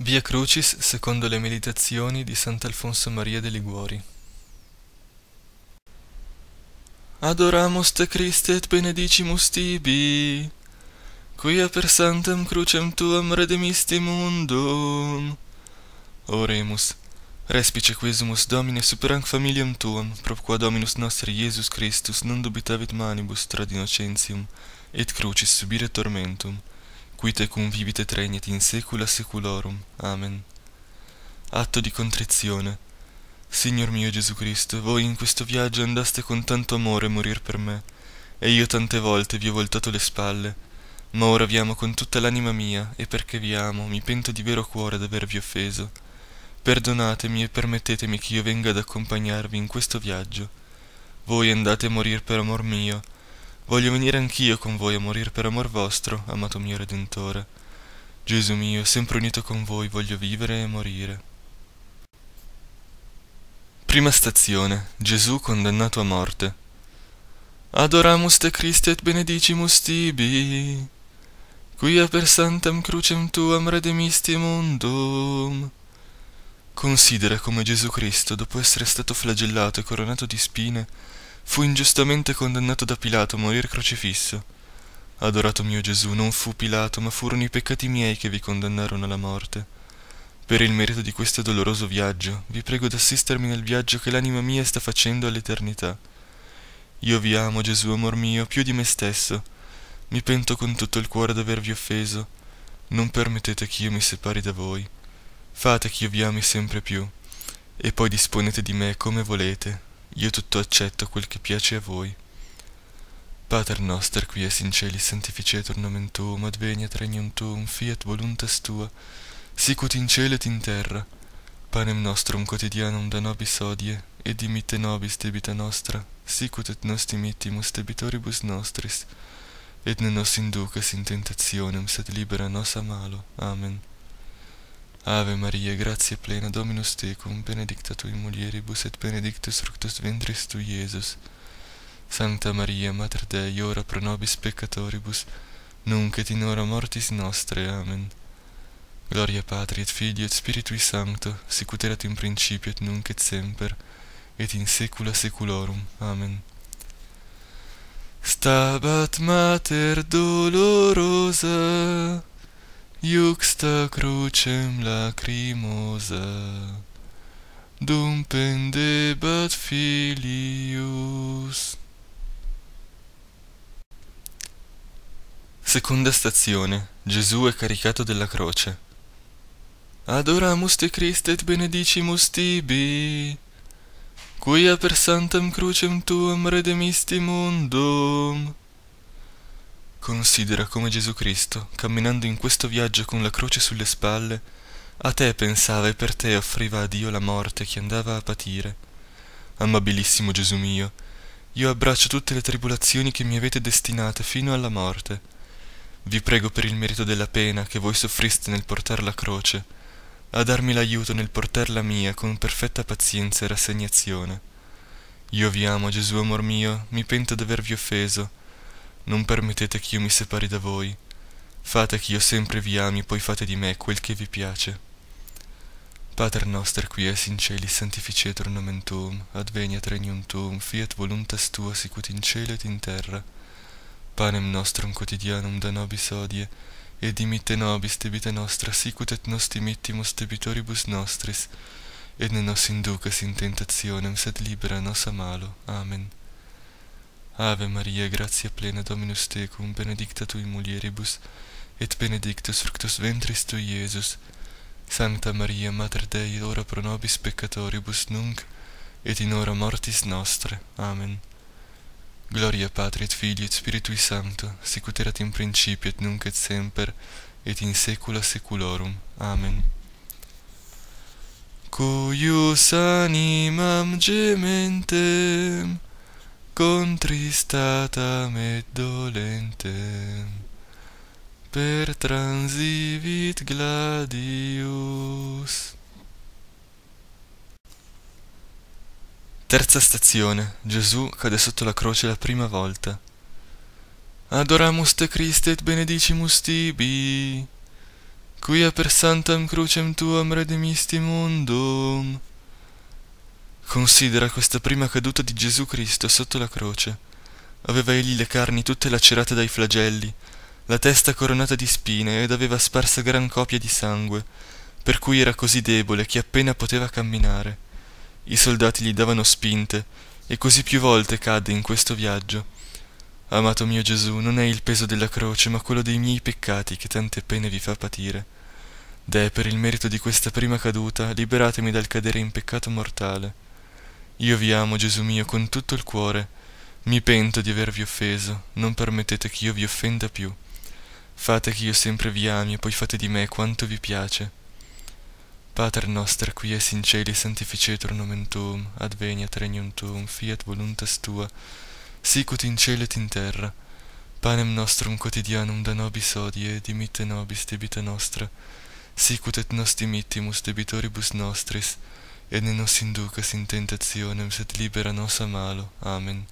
Via Crucis secondo le meditazioni di Sant'Alfonso Maria de Liguori. Adoramus te Christe et benedicimus tibi, quia per santam crucem tuam redemisti mundum. Oremus, respice quesumus Domine superanc familiam tuam, propqua Dominus nostri Iesus Christus non dubitavit manibus trad innocentium, et crucis subire tormentum. qui te convivite trenit in secula seculorum. Amen. Atto di contrizione. Signor mio Gesù Cristo, voi in questo viaggio andaste con tanto amore a morir per me, e io tante volte vi ho voltato le spalle, ma ora vi amo con tutta l'anima mia, e perché vi amo, mi pento di vero cuore d'avervi offeso. Perdonatemi e permettetemi che io venga ad accompagnarvi in questo viaggio. Voi andate a morir per amor mio, Voglio venire anch'io con voi a morire per amor vostro, amato mio Redentore. Gesù mio, sempre unito con voi voglio vivere e morire. Prima stazione. Gesù condannato a morte. Adoramus te Christi et benedicimus tibi, quia per santam crucem tuam redemisti mundum. Considera come Gesù Cristo, dopo essere stato flagellato e coronato di spine, fu ingiustamente condannato da Pilato a morir crocifisso. Adorato mio Gesù, non fu Pilato, ma furono i peccati miei che vi condannarono alla morte. Per il merito di questo doloroso viaggio, vi prego d'assistermi nel viaggio che l'anima mia sta facendo all'eternità. Io vi amo, Gesù, amor mio, più di me stesso. Mi pento con tutto il cuore d'avervi offeso. Non permettete che io mi separi da voi. Fate che io vi ami sempre più, e poi disponete di me come volete io tutto accetto quel che piace a voi. Pater noster qui es in celis sanctificetur nomen tuum, adveniat regnum tuum, fiat voluntas tua, sicut in cielo et in terra. Panem nostrum quotidianum da nobis odie, et dimitte nobis debita nostra, sicut et nos dimittimus debitoribus nostris, et ne nos inducas in tentationem, sed libera nos a malo. Amen. Ave Maria, gratia plena, Dominus tecum, benedicta tui mulieribus et benedictus fructus ventris tui, Iesus. Sancta Maria, Mater Dei, ora pro nobis peccatoribus, nunc et in hora mortis nostre. Amen. Gloria Patri et Filio et Spiritui Sancto, sicut erat in principio et nunc et semper, et in saecula saeculorum. Amen. Stabat Mater Dolorosa, Iuxta crucem lacrimosa, dum pendebat filius. Seconda stazione. Gesù è caricato della croce. Adoramus te Christe et benedicimus tibi, quia per santam crucem tuam redemisti mundum. Considera come Gesù Cristo, camminando in questo viaggio con la croce sulle spalle, a te pensava e per te offriva a Dio la morte che andava a patire. Amabilissimo Gesù mio, io abbraccio tutte le tribolazioni che mi avete destinate fino alla morte. Vi prego per il merito della pena che voi soffriste nel portar la croce, a darmi l'aiuto nel portarla mia con perfetta pazienza e rassegnazione. Io vi amo, Gesù amor mio, mi pento d'avervi offeso, non permettete ch'io mi separi da voi. Fate ch'io sempre vi ami, poi fate di me quel che vi piace. Pater noster qui es in celi santificetur nomen tuum, adveniat regnum tuum, fiat voluntas tua sicut in cielo et in terra. Panem nostrum quotidianum da nobis odie, et dimitte nobis debita nostra sicut et nos dimittimus debitoribus nostris, et ne nos inducas in tentationem, sed libera nos a malo. Amen. Ave Maria, gratia plena Dominus tecum, benedicta tui mulieribus, et benedictus fructus ventris tui Iesus. Sancta Maria, Mater Dei, ora pro nobis peccatoribus nunc, et in hora mortis nostre. Amen. Gloria Patri et Filii, et Spiritui Sancto, sicut erat in principio et nunc et semper, et in saecula saeculorum. Amen. Cuius animam gementem, contristata me dolente per transivit gladius Terza stazione. Gesù cade sotto la croce la prima volta. Adoramus te Christe et benedicimus tibi, quia per santam crucem tuam redemisti mundum. Considera questa prima caduta di Gesù Cristo sotto la croce. Aveva egli le carni tutte lacerate dai flagelli, la testa coronata di spine ed aveva sparsa gran copia di sangue, per cui era così debole che appena poteva camminare. I soldati gli davano spinte, e così più volte cadde in questo viaggio. Amato mio Gesù, non è il peso della croce, ma quello dei miei peccati che tante pene vi fa patire. Deh, per il merito di questa prima caduta, liberatemi dal cadere in peccato mortale. Io vi amo, Gesù mio, con tutto il cuore. Mi pento di avervi offeso, non permettete che io vi offenda più. Fate che io sempre vi ami e poi fate di me quanto vi piace. Pater nostra qui es in celi sanctificetur nomen tuum, adveniat regnum tuum, fiat voluntas tua, sicut in cielo et in terra. Panem nostrum quotidianum da nobis odie, dimitte nobis debita nostra, sicut et nos dimittimus debitoribus nostris, et ne nos inducas in tentationem, sed libera nos a malo. Amen.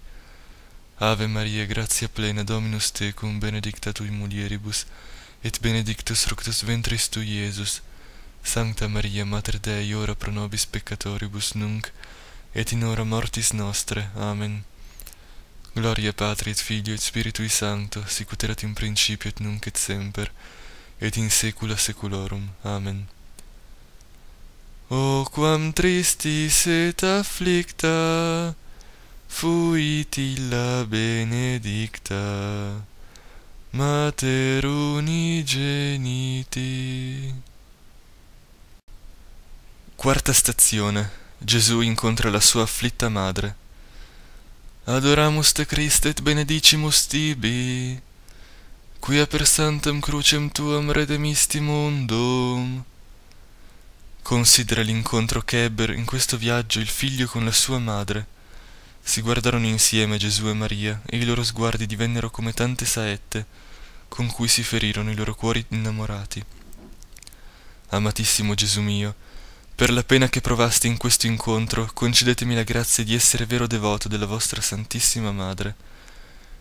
Ave Maria, gratia plena, Dominus tecum, benedicta tui mulieribus, et benedictus fructus ventris tui, Iesus. Sancta Maria, Mater Dei, ora pro nobis peccatoribus nunc, et in hora mortis nostre. Amen. Gloria Patri et Filio et Spiritui Sancto, sicuterat in principio et nunc et semper, et in saecula saeculorum. Amen. O quam tristis et afflicta fuit illa benedicta mater unigeniti. Quarta stazione. Gesù incontra la sua afflitta madre. Adoramus te Christ et benedicimus tibi, quia per santam crucem tuam redemisti mundum, Considera l'incontro che ebbero in questo viaggio il figlio con la sua madre. Si guardarono insieme Gesù e Maria, e i loro sguardi divennero come tante saette, con cui si ferirono i loro cuori innamorati. Amatissimo Gesù mio, per la pena che provaste in questo incontro, concedetemi la grazia di essere vero devoto della vostra Santissima Madre.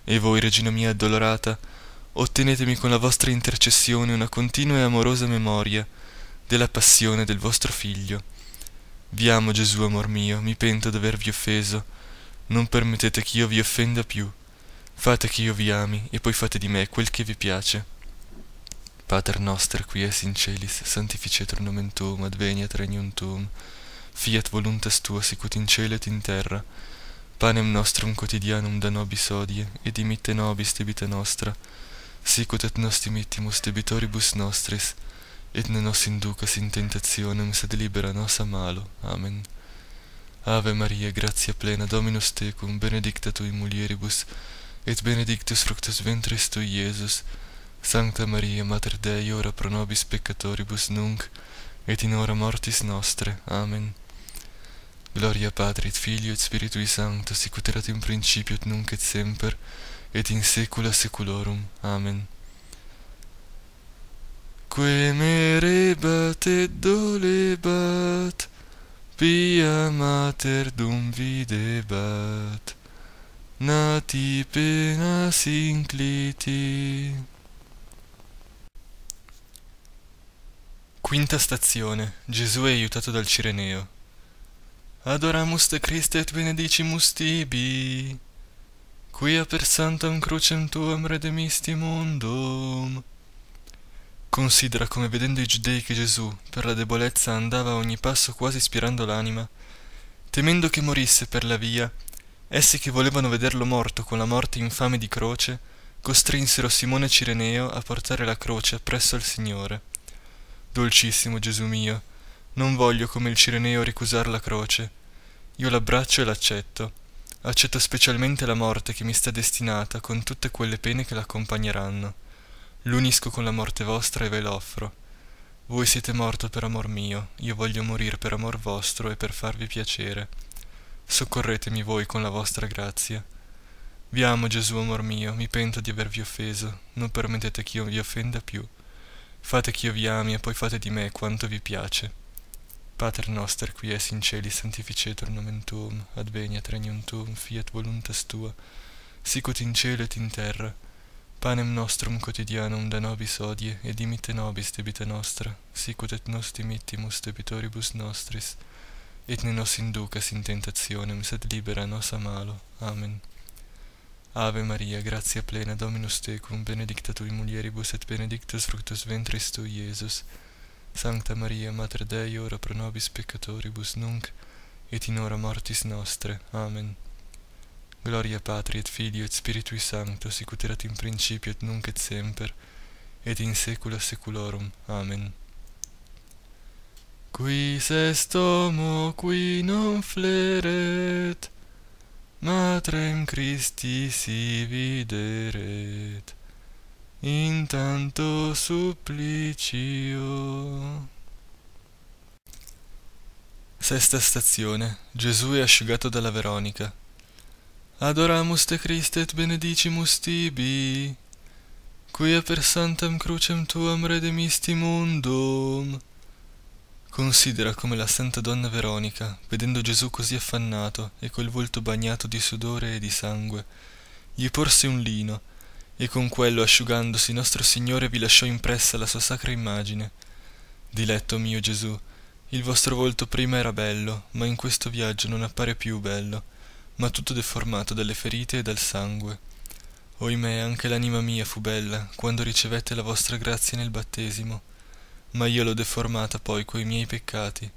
E voi, Regina mia addolorata, ottenetemi con la vostra intercessione una continua e amorosa memoria, della passione del vostro figlio. Vi amo Gesù, amor mio, mi pento d'avervi offeso. Non permettete che io vi offenda più. Fate che io vi ami e poi fate di me quel che vi piace. Pater noster qui es in celis, sanctificetur nomen tuum, adveniat regnum tuum, fiat voluntas tua sicut in cielo et in terra. Panem nostrum quotidianum da nobis odie, et dimitte nobis debita nostra, sicut et nos dimittimus debitoribus nostris, et ne nos inducas in tentationem, sed libera nos a malo. Amen. Ave Maria, gratia plena, Dominus tecum, benedicta tui mulieribus, et benedictus fructus ventris tui, Iesus. Sancta Maria, Mater Dei, ora pro nobis peccatoribus nunc, et in hora mortis nostre. Amen. Gloria Patri, et Filio, et Spiritui Sancto, sicuterat in principio, et nunc et semper, et in saecula saeculorum. Amen. Quae me rebat et dolebat, Pia mater dum videbat, Nati penas incliti. Quinta stazione, Gesù è aiutato dal Cireneo. Adoramus te Christe et benedicimus tibi, Quia per santam crucem tuam redemisti mundum, Considera come vedendo i giudei che Gesù, per la debolezza, andava a ogni passo quasi spirando l'anima, temendo che morisse per la via, essi che volevano vederlo morto con la morte infame di croce, costrinsero Simone Cireneo a portare la croce appresso al Signore. Dolcissimo Gesù mio, non voglio come il Cireneo ricusar la croce. Io l'abbraccio e l'accetto. Accetto specialmente la morte che mi sta destinata con tutte quelle pene che l'accompagneranno l'unisco con la morte vostra e ve l'offro. Voi siete morto per amor mio, io voglio morir per amor vostro e per farvi piacere. Soccorretemi voi con la vostra grazia. Vi amo Gesù, amor mio, mi pento di avervi offeso, non permettete che io vi offenda più. Fate che io vi ami e poi fate di me quanto vi piace. Pater noster qui es in cieli, santificetur nomen tuum, adveniat regnum tuum, fiat voluntas tua, sicut in cielo et in terra. Panem nostrum quotidianum da nobis odie, et imite nobis debita nostra, sicut et nos dimittimus debitoribus nostris, et ne nos inducas in tentationem, sed libera nos a malo. Amen. Ave Maria, gratia plena, Dominus tecum, benedicta tui mulieribus, et benedictus fructus ventris tui, Iesus. Sancta Maria, Mater Dei, ora pro nobis peccatoribus, nunc, et in hora mortis nostre. Amen. Gloria Patri et Filio et Spiritui Sancto, sicut erat in principio et nunc et semper, et in saecula saeculorum. Amen. Qui homo qui non fleret, matrem Christi si videret, in tanto supplicio. Sesta stazione. Gesù è asciugato dalla Veronica. Adoramus te Christe et benedicimus tibi, quia per santam crucem tuam redemisti mundum. Considera come la Santa Donna Veronica, vedendo Gesù così affannato e col volto bagnato di sudore e di sangue, gli porse un lino, e con quello asciugandosi nostro Signore vi lasciò impressa la sua sacra immagine. Diletto mio Gesù, il vostro volto prima era bello, ma in questo viaggio non appare più bello ma tutto deformato dalle ferite e dal sangue. Oimè, anche l'anima mia fu bella, quando ricevette la vostra grazia nel battesimo, ma io l'ho deformata poi coi miei peccati.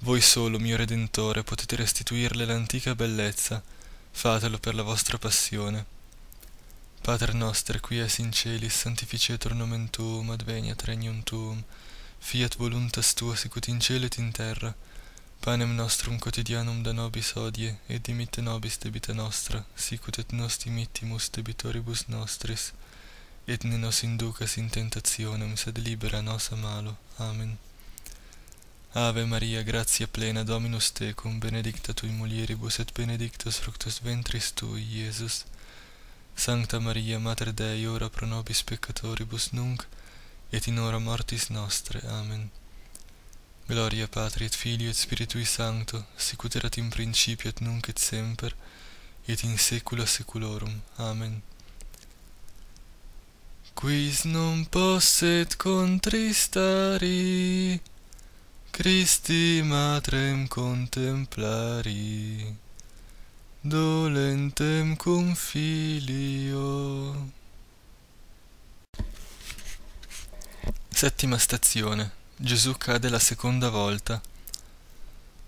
Voi solo, mio Redentore, potete restituirle l'antica bellezza, fatelo per la vostra passione. Pater noster, qui es in celis, sanctificetur nomen tuum, adveniat regnum tuum, fiat voluntas tua sicut in cielo et in terra, Panem nostrum quotidianum da nobis odie, et dimitte nobis debita nostra, sicut et nos dimittimus debitoribus nostris, et ne nos inducas in tentationem, sed libera nos a malo. Amen. Ave Maria, gratia plena, Dominus tecum, benedicta tui mulieribus, et benedictus fructus ventris tui, Iesus. Sancta Maria, Mater Dei, ora pro nobis peccatoribus nunc, et in hora mortis nostre. Amen. Gloria Patri et Filio et Spiritui Sancto, sicut erat in principio et nunc et semper, et in saecula saeculorum. Amen. Quis non posset contristari, Christi matrem contemplari, dolentem cum filio. Settima stazione Gesù cade la seconda volta.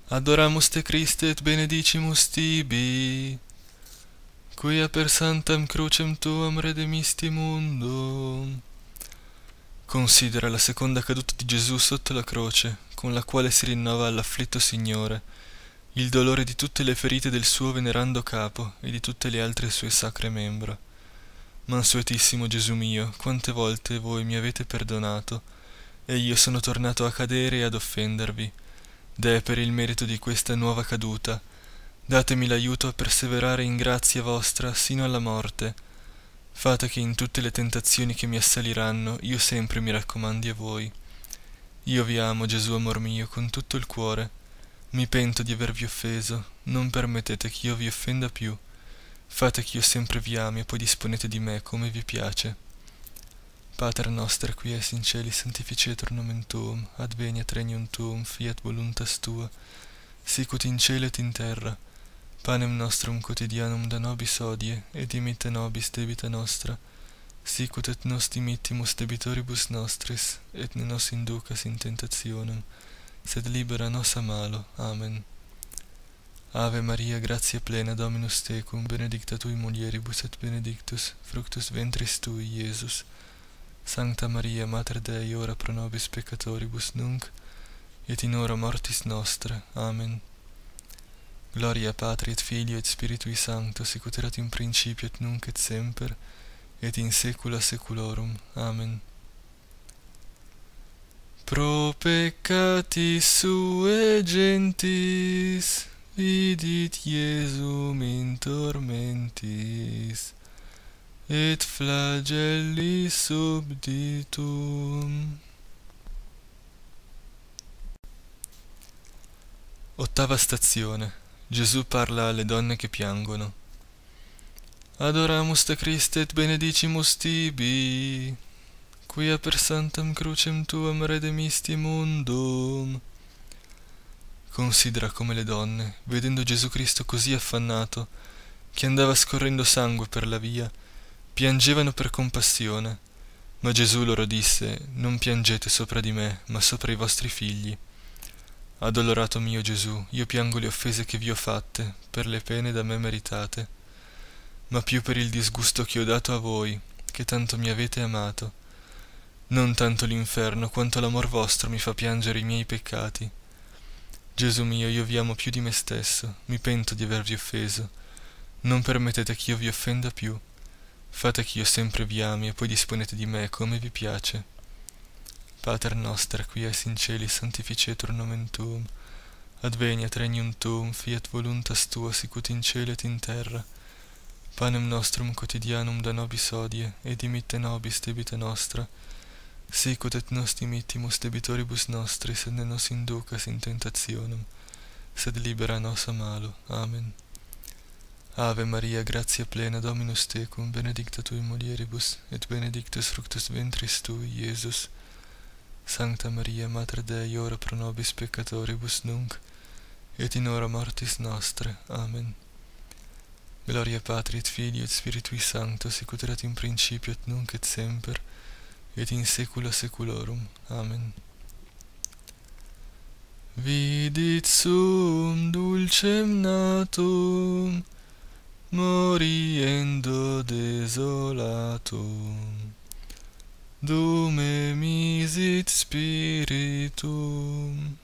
Adoramus te Christe et benedicimus tibi, quia per santam crucem tuam redemisti mundum. Considera la seconda caduta di Gesù sotto la croce, con la quale si rinnova all'afflitto Signore, il dolore di tutte le ferite del suo venerando capo e di tutte le altre sue sacre membra. Mansuetissimo Gesù mio, quante volte voi mi avete perdonato, e io sono tornato a cadere e ad offendervi. Deh per il merito di questa nuova caduta, datemi l'aiuto a perseverare in grazia vostra sino alla morte. Fate che in tutte le tentazioni che mi assaliranno io sempre mi raccomandi a voi. Io vi amo, Gesù amor mio, con tutto il cuore. Mi pento di avervi offeso, non permettete che io vi offenda più. Fate che io sempre vi ami e poi disponete di me come vi piace. Pater noster qui es in celi sanctificetur nomen tuum, adveniat regnum tuum, fiat voluntas tua, sicut in et in terra. Panem nostrum quotidianum da nobis odie, et dimitte nobis debita nostra, sicut et nos dimittimus debitoribus nostris, et ne nos inducas in tentationem, sed libera nos a malo. Amen. Ave Maria, gratia plena Dominus tecum, benedicta tui mulieribus et benedictus, fructus ventris tui, Iesus. Sancta Maria, Mater Dei, ora pro nobis peccatoribus nunc, et in ora mortis nostre. Amen. Gloria Patri et Filio et Spiritui Sancto, sicut erat in principio et nunc et semper, et in saecula saeculorum. Amen. Pro peccati sue gentis, vidit Iesum in tormentis. et flagelli subditum. Ottava stazione. Gesù parla alle donne che piangono. Adoramus te Christe et benedicimus tibi, quia per santam crucem tuam redemisti mundum. Considera come le donne, vedendo Gesù Cristo così affannato, che andava scorrendo sangue per la via, piangevano per compassione. Ma Gesù loro disse, Non piangete sopra di me, ma sopra i vostri figli. Addolorato mio Gesù, io piango le offese che vi ho fatte, per le pene da me meritate, ma più per il disgusto che ho dato a voi, che tanto mi avete amato. Non tanto l'inferno quanto l'amor vostro mi fa piangere i miei peccati. Gesù mio, io vi amo più di me stesso, mi pento di avervi offeso. Non permettete che io vi offenda più fate ch'io sempre vi ami e poi disponete di me come vi piace. Pater nostra, qui es in cieli, santificetur nomen tuum, adveniat regnum tuum, fiat voluntas tua sicut in cielo et in terra. Panem nostrum quotidianum da nobis odie, et dimitte nobis debita nostra, sicut et nos dimittimus debitoribus nostris, et ne nos inducas in tentationum. sed libera nos a malo. Amen. Ave Maria, gratia plena, Dominus tecum, benedicta tui mulieribus, et benedictus fructus ventris tui, Iesus. Sancta Maria, Mater Dei, ora pro nobis peccatoribus nunc, et in hora mortis nostre. Amen. Gloria Patri et Filio et Spiritui Sancto, sicut erat in principio et nunc et semper, et in saecula saeculorum. Amen. Vidit sum dulcem natum, morendo desolato. Dume misit spiritum.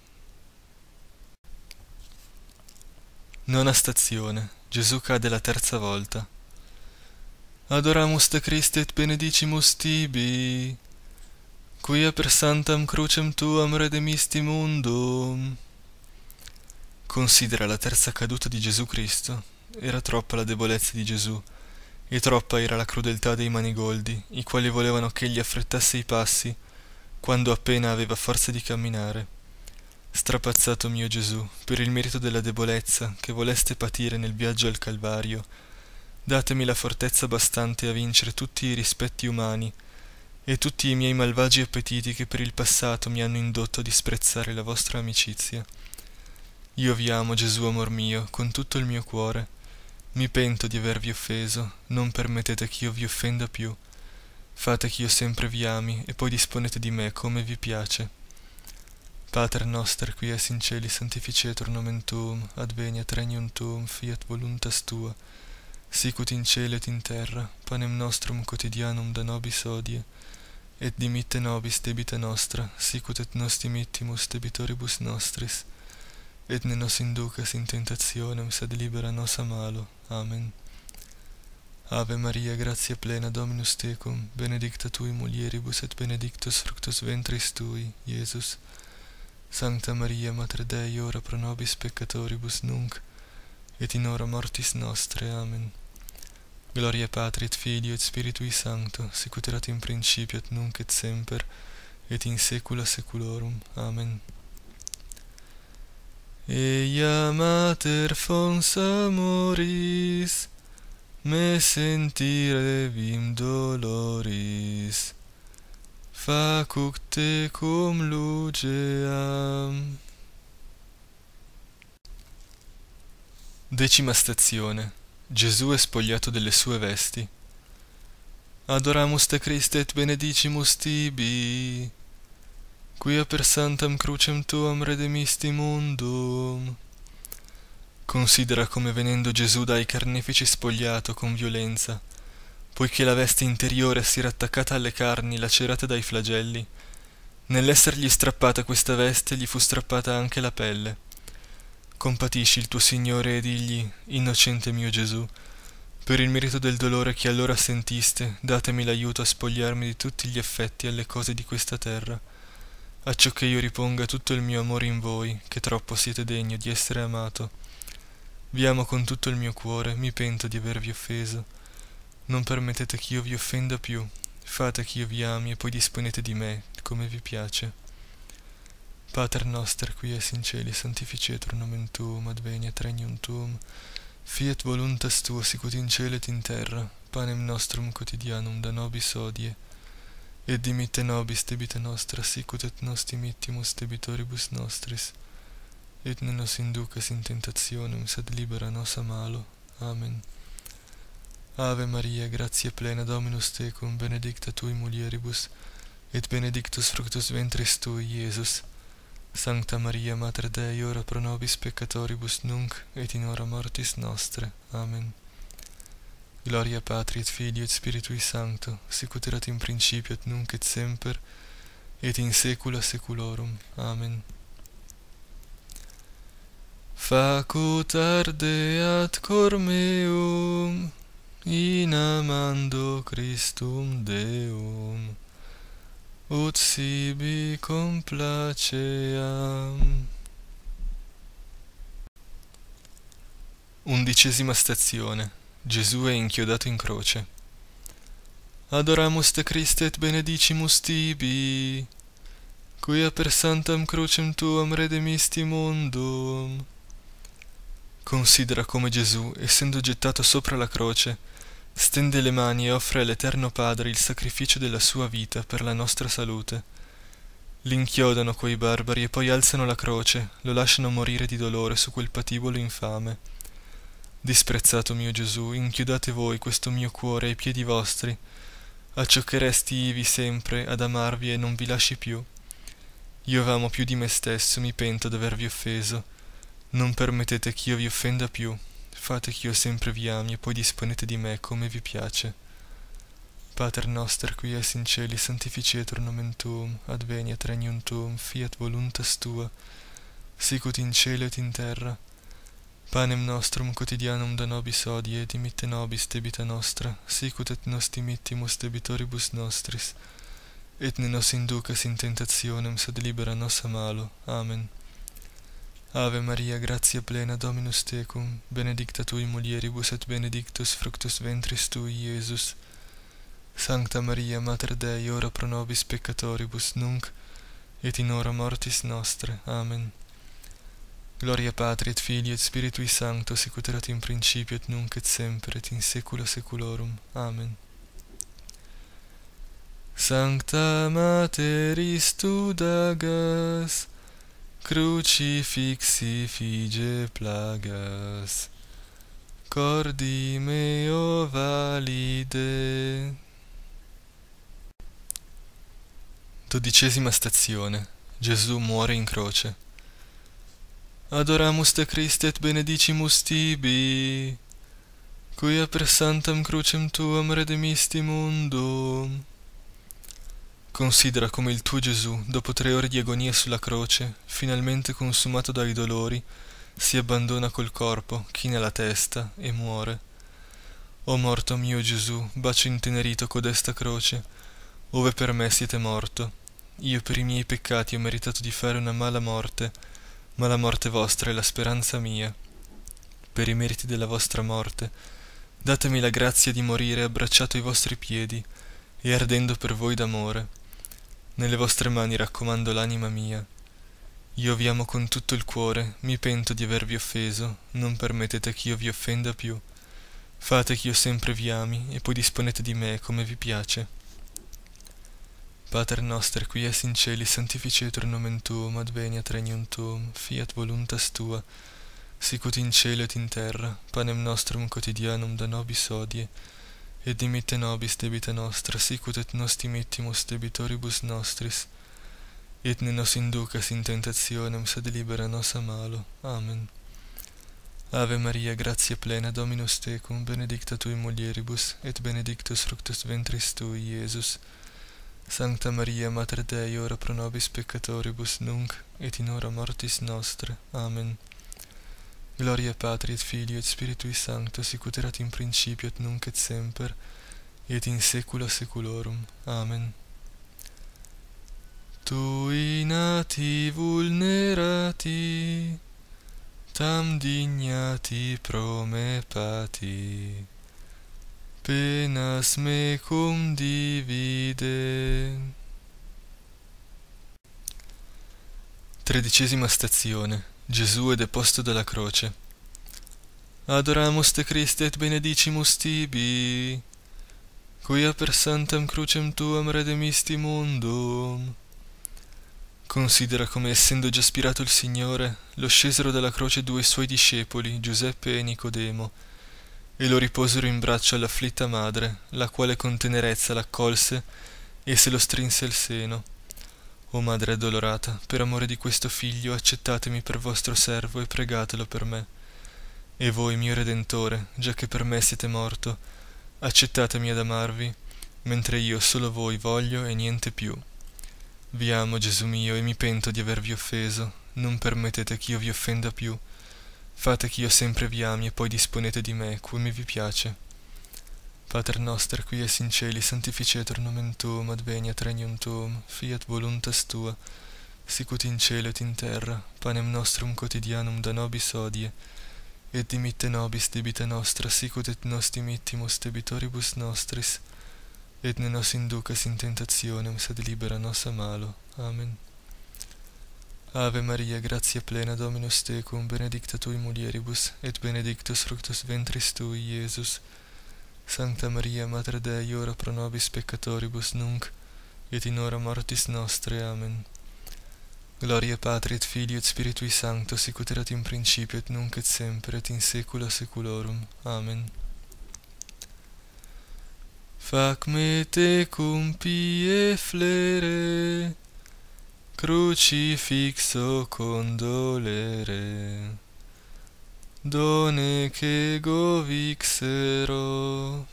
Nona stazione. Gesù cade la terza volta. Adoramus te Christi et benedicimus tibi, quia per santam crucem tuam redemisti mundum. Considera la terza caduta di Gesù Cristo era troppa la debolezza di Gesù, e troppa era la crudeltà dei manigoldi, i quali volevano ch'egli affrettasse i passi, quando appena aveva forza di camminare. Strapazzato mio Gesù, per il merito della debolezza che voleste patire nel viaggio al Calvario, datemi la fortezza bastante a vincere tutti i rispetti umani e tutti i miei malvagi appetiti che per il passato mi hanno indotto a disprezzare la vostra amicizia. Io vi amo, Gesù amor mio, con tutto il mio cuore, mi pento di avervi offeso non permettete ch'io vi offenda più fate ch'io sempre vi ami e poi disponete di me come vi piace pater noster qui es in celi sanctificetur nomen tuum adveniat regnum tuum fiat voluntas tua sicut in cielo et in terra panem nostrum quotidianum da nobis odie et dimitte nobis debita nostra sicut et nos dimittimus debitoribus nostris et ne nos inducas in tentationem, sed libera nos a malo. Amen. Ave Maria, gratia plena, Dominus tecum, benedicta tui mulieribus et benedictus fructus ventris tui, Iesus. Sancta Maria, Mater Dei, ora pro nobis peccatoribus nunc, et in hora mortis nostre. Amen. Gloria Patri et Filio et Spiritui Sancto, sicuterat in principio et nunc et semper, et in saecula saeculorum. Amen. Ella mater fons amoris, me sentire vim doloris, facuc te cum luceam. Decima stazione. Gesù è spogliato delle sue vesti. Adoramus te Christe et benedicimus tibi, quia per santam crucem tuam redemisti mundum. Considera come venendo Gesù dai carnefici spogliato con violenza, poiché la veste interiore si era attaccata alle carni lacerate dai flagelli, nell'essergli strappata questa veste gli fu strappata anche la pelle. Compatisci il tuo Signore e digli, innocente mio Gesù, per il merito del dolore che allora sentiste, datemi l'aiuto a spogliarmi di tutti gli effetti alle cose di questa terra acciò che io riponga tutto il mio amore in voi che troppo siete degno di essere amato vi amo con tutto il mio cuore mi pento di avervi offeso non permettete ch'io vi offenda più fate ch'io vi ami e poi disponete di me come vi piace Pater noster qui es in cieli, santificetur nomen tuum, adveniat regnum tuum, fiat voluntas tua sicut in cielo et in terra, panem nostrum quotidianum da nobis odie, et dimitte nobis debita nostra sicut et nos dimittimus debitoribus nostris et ne nos inducas in tentationem sed libera nos a malo amen ave maria gratia plena dominus tecum benedicta tu in mulieribus et benedictus fructus ventris Tui, iesus sancta maria mater dei ora pro nobis peccatoribus nunc et in hora mortis nostrae amen Gloria Patri et Filio et Spiritui Sancto, sicut erat in principio et nunc et semper, et in saecula saeculorum. Amen. Facut ardeat cor meum, in amando Christum Deum, ut sibi complaceam. Undicesima stazione Gesù è inchiodato in croce. Adoramus te Christe et benedicimus tibi, quia per santam crucem tuam redemisti mundum. Considera come Gesù, essendo gettato sopra la croce, stende le mani e offre all'Eterno Padre il sacrificio della sua vita per la nostra salute. L'inchiodano quei barbari e poi alzano la croce, lo lasciano morire di dolore su quel patibolo infame disprezzato mio Gesù, inchiodate voi questo mio cuore ai piedi vostri, acciò che resti ivi sempre ad amarvi e non vi lasci più. Io v'amo più di me stesso, mi pento d'avervi offeso. Non permettete che io vi offenda più, fate che io sempre vi ami e poi disponete di me come vi piace. Pater noster qui es in cieli, santificetur nomen tuum, adveniat regnum tuum, fiat voluntas tua, sicut in cielo et in terra. Panem nostrum quotidianum da nobis odie, dimitte nobis debita nostra, sicut et nos dimittimus debitoribus nostris. Et ne nos inducas in tentationem, sed libera nos a malo. Amen. Ave Maria, gratia plena, Dominus tecum, benedicta tu in mulieribus et benedictus fructus ventris tui, Iesus. Sancta Maria, Mater Dei, ora pro nobis peccatoribus, nunc et in hora mortis nostre. Amen. Gloria Patri et Filii et Spiritui Sancto, sicut in principio et nunc et semper et in saecula seculorum. Amen. Sancta Materis tu dagas, crucifixi fige plagas, cordi meo valide. Dodicesima stazione. Gesù muore in croce. Adoramus te Christi et benedicimus tibi, quia per santam crucem tuam redemisti mundum. Considera come il tuo Gesù, dopo tre ore di agonia sulla croce, finalmente consumato dai dolori, si abbandona col corpo, china la testa e muore. O morto mio Gesù, bacio intenerito codesta croce, ove per me siete morto. Io per i miei peccati ho meritato di fare una mala morte, ma la morte vostra è la speranza mia. Per i meriti della vostra morte, datemi la grazia di morire abbracciato ai vostri piedi e ardendo per voi d'amore. Nelle vostre mani raccomando l'anima mia. Io vi amo con tutto il cuore, mi pento di avervi offeso, non permettete che io vi offenda più. Fate che io sempre vi ami e poi disponete di me come vi piace. Pater noster qui es in celi sanctificetur nomen tuum adveniat regnum tuum fiat voluntas tua sicut in celo et in terra panem nostrum quotidianum da nobis hodie et dimitte nobis debita nostra sicut et nos dimittimus debitoribus nostris et ne nos inducas in tentationem sed libera nos a malo amen Ave Maria, gratia plena, Dominus tecum, benedicta tui mulieribus, et benedictus fructus ventris tui, Iesus. Sancta Maria, Mater Dei, ora pro nobis peccatoribus nunc, et in hora mortis nostre. Amen. Gloria Patri et Filio et Spiritui Sancto, sicut erat in principio et nunc et semper, et in saecula saeculorum. Amen. Tu in vulnerati, tam dignati pro me pati. penas mecum divide. Tredicesima stazione. Gesù è deposto dalla croce. Adoramus te Christe et benedicimus tibi, quia per santam crucem tuam redemisti mundum. Considera come, essendo già spirato il Signore, lo scesero dalla croce due suoi discepoli, Giuseppe e Nicodemo, e lo riposero in braccio all'afflitta madre, la quale con tenerezza l'accolse e se lo strinse al seno. O madre addolorata, per amore di questo figlio accettatemi per vostro servo e pregatelo per me. E voi, mio Redentore, già che per me siete morto, accettatemi ad amarvi, mentre io solo voi voglio e niente più. Vi amo, Gesù mio, e mi pento di avervi offeso. Non permettete che io vi offenda più Fate che io sempre vi ami e poi disponete di me, come vi piace. Pater noster qui es in cieli, santificetur nomen tuum, adveniat regnum tuum, fiat voluntas tua, sicut in cielo et in terra, panem nostrum quotidianum da nobis odie, et dimitte nobis debita nostra, sicut et nos dimittimus debitoribus nostris, et ne nos inducas in tentationem, sed libera nos a malo. Amen. Ave Maria, gratia plena Dominus tecum, benedicta tui mulieribus, et benedictus fructus ventris tui, Iesus. Sancta Maria, Mater Dei, ora pro nobis peccatoribus nunc, et in hora mortis nostre. Amen. Gloria Patri et Filio et Spiritui Sancto, sicut erat in principio et nunc et semper et in saecula saeculorum. Amen. Fac me te cum pie flere, Crucifisso con dolere, done che vixero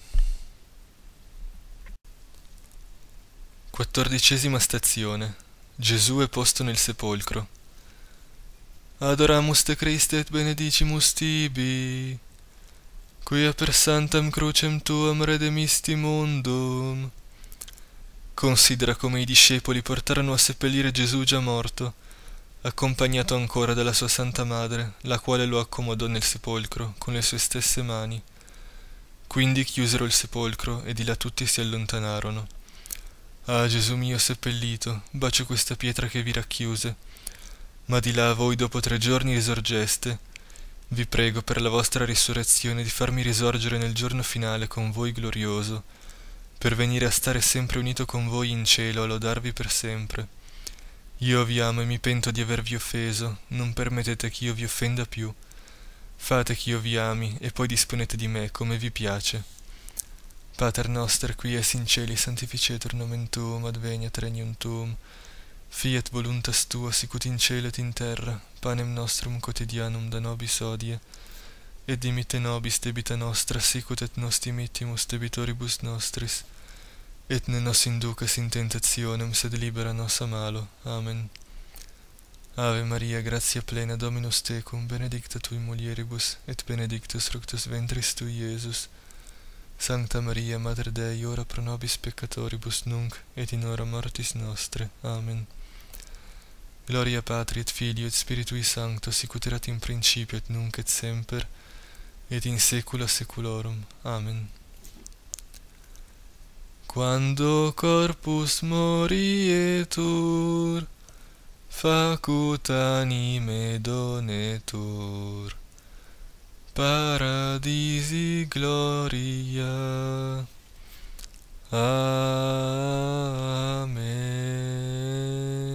Quattordicesima stazione. Gesù è posto nel sepolcro. Adoramus te Christe et benedicimus tibi, quia per santam crucem tuam redemisti mundum Considera come i discepoli portarono a seppellire Gesù già morto, accompagnato ancora dalla sua Santa Madre, la quale lo accomodò nel sepolcro con le sue stesse mani. Quindi chiusero il sepolcro e di là tutti si allontanarono. Ah, Gesù mio seppellito, bacio questa pietra che vi racchiuse. Ma di là voi dopo tre giorni risorgeste. Vi prego per la vostra risurrezione di farmi risorgere nel giorno finale con voi glorioso per venire a stare sempre unito con voi in cielo a lodarvi per sempre. Io vi amo e mi pento di avervi offeso, non permettete che io vi offenda più. Fate che io vi ami e poi disponete di me come vi piace. Pater noster qui es in cieli, sanctificetur nomen tuum adveniat regnum tuum. Fiat voluntas tua sicut in cielo et in terra, panem nostrum quotidianum da nobis odie et dimite nobis debita nostra, sicut et nos dimitimus debitoribus nostris, et ne nos inducas in tentationem, sed libera nos a malo. Amen. Ave Maria, gratia plena, Dominus tecum, benedicta tui mulieribus, et benedictus fructus ventris tui, Iesus. Sancta Maria, Mater Dei, ora pro nobis peccatoribus nunc, et in hora mortis nostre. Amen. Gloria Patri et Filio et Spiritui Sancto, erat in principio et nunc et semper, et in hora mortis Amen et in saecula saeculorum. Amen. Quando corpus morietur, facut anime donetur, paradisi gloria. Amen.